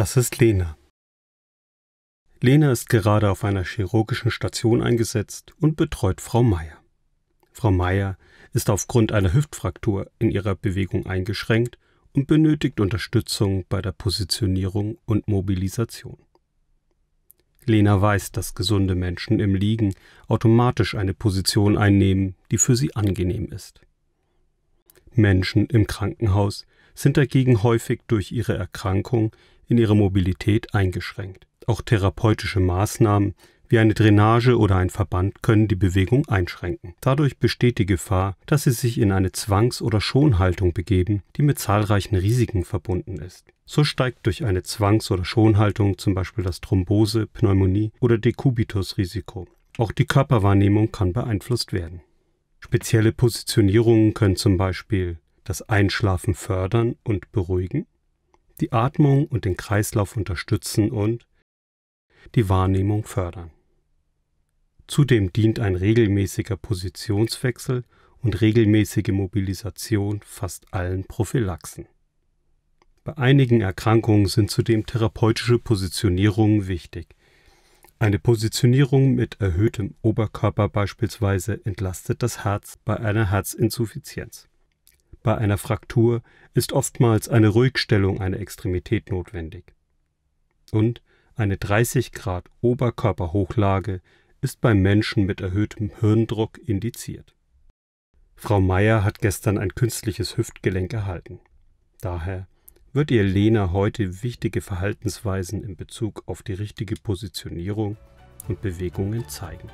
Das ist Lena. Lena ist gerade auf einer chirurgischen Station eingesetzt und betreut Frau Meier. Frau Meier ist aufgrund einer Hüftfraktur in ihrer Bewegung eingeschränkt und benötigt Unterstützung bei der Positionierung und Mobilisation. Lena weiß, dass gesunde Menschen im Liegen automatisch eine Position einnehmen, die für sie angenehm ist. Menschen im Krankenhaus sind dagegen häufig durch ihre Erkrankung in ihrer Mobilität eingeschränkt. Auch therapeutische Maßnahmen wie eine Drainage oder ein Verband können die Bewegung einschränken. Dadurch besteht die Gefahr, dass sie sich in eine Zwangs- oder Schonhaltung begeben, die mit zahlreichen Risiken verbunden ist. So steigt durch eine Zwangs- oder Schonhaltung zum Beispiel das Thrombose, Pneumonie oder Dekubitus-Risiko. Auch die Körperwahrnehmung kann beeinflusst werden. Spezielle Positionierungen können zum Beispiel das Einschlafen fördern und beruhigen, die Atmung und den Kreislauf unterstützen und die Wahrnehmung fördern. Zudem dient ein regelmäßiger Positionswechsel und regelmäßige Mobilisation fast allen Prophylaxen. Bei einigen Erkrankungen sind zudem therapeutische Positionierungen wichtig. Eine Positionierung mit erhöhtem Oberkörper beispielsweise entlastet das Herz bei einer Herzinsuffizienz. Bei einer Fraktur ist oftmals eine Ruhigstellung einer Extremität notwendig. Und eine 30 Grad Oberkörperhochlage ist beim Menschen mit erhöhtem Hirndruck indiziert. Frau Meier hat gestern ein künstliches Hüftgelenk erhalten. Daher wird ihr Lena heute wichtige Verhaltensweisen in Bezug auf die richtige Positionierung und Bewegungen zeigen.